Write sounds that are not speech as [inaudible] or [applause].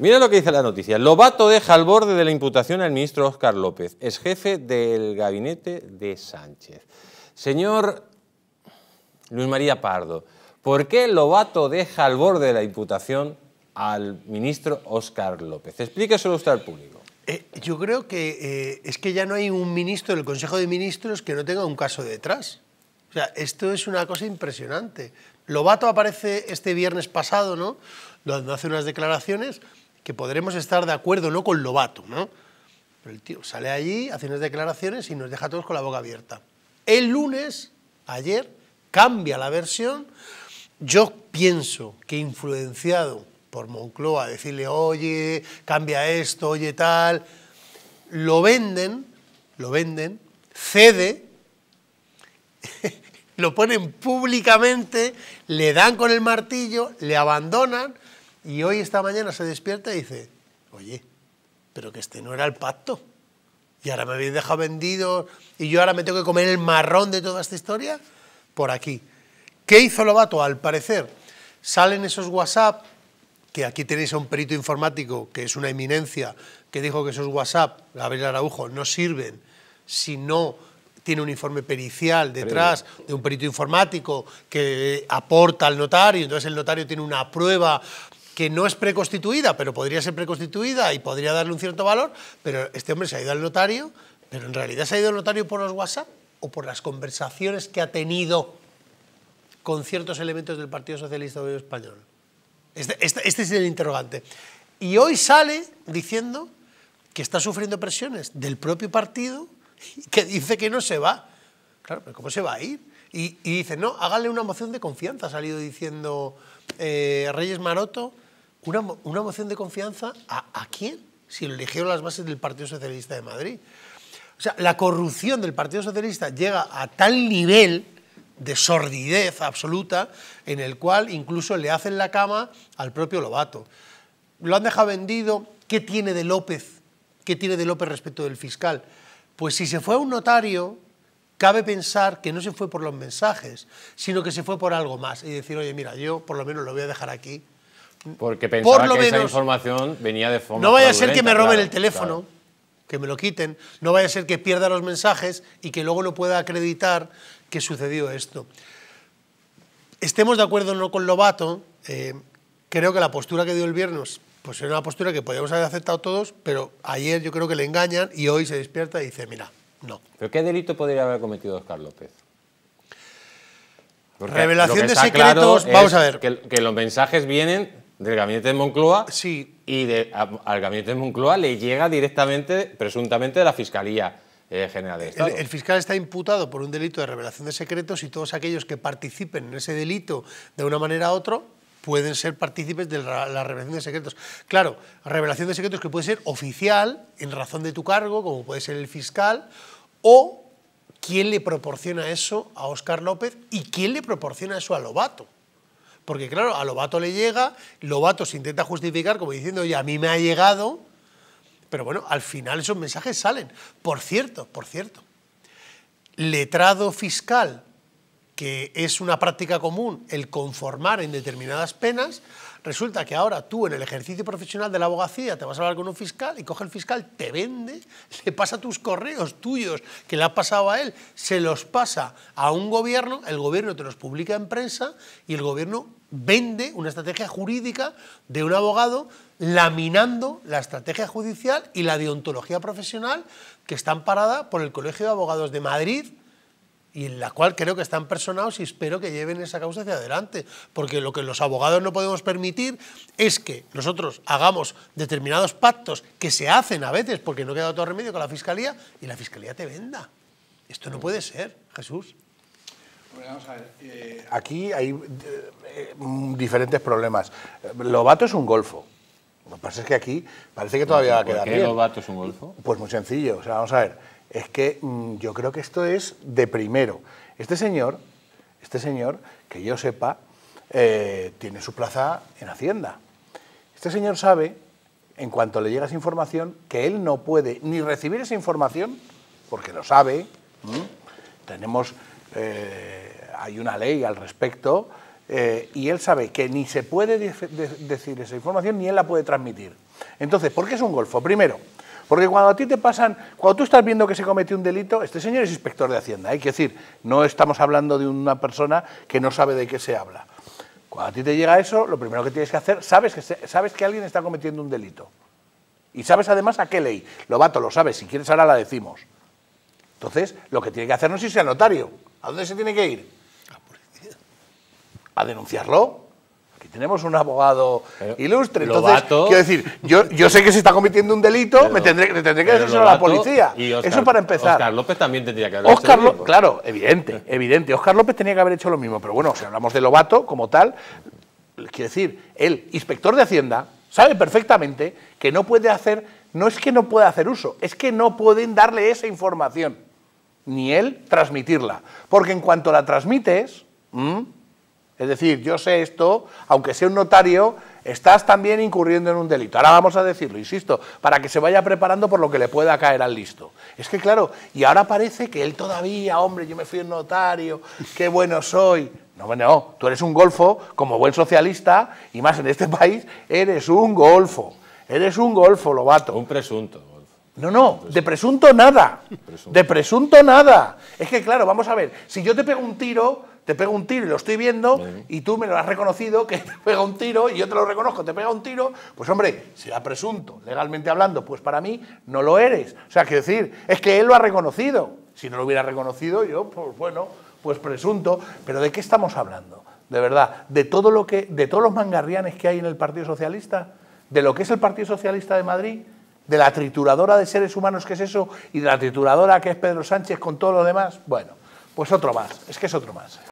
Mira lo que dice la noticia. Lobato deja al borde de la imputación al ministro Óscar López, Es jefe del gabinete de Sánchez. Señor Luis María Pardo, ¿por qué Lobato deja al borde de la imputación al ministro Óscar López? Explíquese usted al público. Eh, yo creo que eh, es que ya no hay un ministro del Consejo de Ministros que no tenga un caso detrás. O sea, esto es una cosa impresionante. Lobato aparece este viernes pasado, ¿no? Donde hace unas declaraciones que podremos estar de acuerdo no con Lobato, ¿no? el tío sale allí, hace unas declaraciones y nos deja a todos con la boca abierta. El lunes, ayer, cambia la versión. Yo pienso que influenciado por Moncloa, decirle, oye, cambia esto, oye tal, lo venden, lo venden, cede, [laughs] lo ponen públicamente, le dan con el martillo, le abandonan, y hoy, esta mañana, se despierta y dice, oye, pero que este no era el pacto. Y ahora me habéis dejado vendido y yo ahora me tengo que comer el marrón de toda esta historia por aquí. ¿Qué hizo Lobato? Al parecer, salen esos WhatsApp, que aquí tenéis a un perito informático, que es una eminencia, que dijo que esos WhatsApp, Gabriel Araujo, no sirven si no tiene un informe pericial detrás de un perito informático que aporta al notario, entonces el notario tiene una prueba que no es preconstituida, pero podría ser preconstituida y podría darle un cierto valor, pero este hombre se ha ido al notario, pero en realidad se ha ido al notario por los WhatsApp o por las conversaciones que ha tenido con ciertos elementos del Partido Socialista Obrero Español. Este, este, este es el interrogante. Y hoy sale diciendo que está sufriendo presiones del propio partido y que dice que no se va. Claro, pero ¿cómo se va a ir? Y, dice, no, hágale una moción de confianza, ha salido diciendo eh, Reyes Maroto, una, moción de confianza a, a quién? Si lo eligieron las bases del Partido Socialista de Madrid. O sea, la corrupción del Partido Socialista llega a tal nivel de sordidez absoluta en el cual incluso le hacen la cama al propio Lobato. Lo han dejado vendido. ¿Qué tiene de López? ¿Qué tiene de López respecto del fiscal? Pues si se fue a un notario, cabe pensar que no se fue por los mensajes, sino que se fue por algo más. Y decir, oye, mira, yo por lo menos lo voy a dejar aquí porque pensaba que esa información venía de forma. No vaya a ser que me roben el teléfono, que me lo quiten, no vaya a ser que pierda los mensajes y que luego no pueda acreditar que sucedió esto. Estemos de acuerdo o no con Lobato, eh, creo que la postura que dio el viernes pues era una postura que podíamos haber aceptado todos, pero ayer yo creo que le engañan y hoy se despierta y dice, mira, no. ¿Pero qué delito podría haber cometido Oscar López? Revelación de secretos, vamos a ver. Que, que, los mensajes vienen del gabinete de Moncloa sí. y de, al gabinete de Moncloa le llega directamente, presuntamente, de la Fiscalía. Eh, General de Estado. El, fiscal está imputado por un delito de revelación de secretos y todos aquellos que participen en ese delito de una manera u otra pueden ser partícipes de la, revelación de secretos. Claro, revelación de secretos que puede ser oficial, en razón de tu cargo, como puede ser el fiscal, o quién le proporciona eso a Óscar López y quién le proporciona eso a Lobato. Porque claro, a Lobato le llega, Lobato se intenta justificar como diciendo, oye, a mí me ha llegado, pero bueno, al final esos mensajes salen. Por cierto, por cierto, letrado fiscal que es una práctica común el conformar en determinadas penas, resulta que ahora tú en el ejercicio profesional de la abogacía te vas a hablar con un fiscal y coge el fiscal, te vende, [laughs] le pasa tus correos tuyos que le ha pasado a él, se los pasa a un gobierno, el gobierno te los publica en prensa y el gobierno vende una estrategia jurídica de un abogado laminando la estrategia judicial y la deontología profesional que está amparada por el Colegio de Abogados de Madrid y en la cual creo que están personados y espero que lleven esa causa hacia adelante, porque lo que los abogados no podemos permitir es que nosotros hagamos determinados pactos que se hacen a veces porque no queda otro remedio con la Fiscalía y la Fiscalía te venda. Esto no puede ser, Jesús. vamos a ver, eh, aquí hay eh, mm, diferentes problemas. Lobato es un golfo. Lo que pasa es que aquí parece que todavía va a quedar ¿Por qué Lobato es un golfo? Pues muy sencillo. O sea, vamos a ver es que mm, yo creo que esto es de primero. Este señor, este señor, que yo sepa, eh, tiene su plaza en Hacienda. Este señor sabe, en cuanto le llega esa información, que él no puede ni recibir esa información, porque lo sabe. Tenemos, eh, hay una ley al respecto, eh, y él sabe que ni se puede decir esa información ni él la puede transmitir. Entonces, ¿por qué es un golfo? Primero, porque cuando a ti te pasan, cuando tú estás viendo que se cometió un delito, este señor es inspector de Hacienda, hay que decir, no estamos hablando de una persona que no sabe de qué se habla. Cuando a ti te llega eso, lo primero que tienes que hacer, sabes que, sabes que alguien está cometiendo un delito. Y sabes además a qué ley. Lobato, lo sabes, si quieres ahora la decimos. Entonces, lo que tiene que hacer no es irse al notario. ¿A dónde se tiene que ir? A A denunciarlo que tenemos un abogado ilustre. Entonces, quiero decir, yo, yo sé que se está cometiendo un delito, me tendré, que tendré que a la policía. Eso para empezar. Oscar López también tendría que haber hecho lo Claro, evidente, evidente. Oscar López tenía que haber hecho lo mismo, pero bueno, si hablamos de Lobato como tal, quiero decir, el inspector de Hacienda sabe perfectamente que no puede hacer, no es que no pueda hacer uso, es que no pueden darle esa información, ni él transmitirla, porque en cuanto la transmites... Es decir, yo sé esto, aunque sea un notario, estás también incurriendo en un delito. Ahora vamos a decirlo, insisto, para que se vaya preparando por lo que le pueda caer al listo. Es que claro, y ahora parece que él todavía, hombre, yo me fui un notario, qué bueno soy. No, bueno, tú eres un golfo, como buen socialista, y más en este [laughs] país, eres un golfo. Eres un golfo, lobato. Un presunto. No, no, de presunto nada. De presunto nada. Es que, claro, vamos a ver, si yo te pego un tiro, te pego un tiro y lo estoy viendo, y tú me lo has reconocido, que [laughs] te pega un tiro, y yo te lo reconozco, te pega un tiro, pues hombre, si será presunto, legalmente hablando, pues para mí no lo eres. O sea, quiero decir, es que él lo ha reconocido. Si no lo hubiera reconocido, yo, pues bueno, pues presunto. Pero ¿de qué estamos hablando? De verdad, de todo lo que, de todos los mangarrianes que hay en el Partido Socialista, de lo que es el Partido Socialista de Madrid de la trituradora de seres humanos que es eso y de la trituradora que es Pedro Sánchez con todo lo demás, bueno, pues otro más, es que es otro más.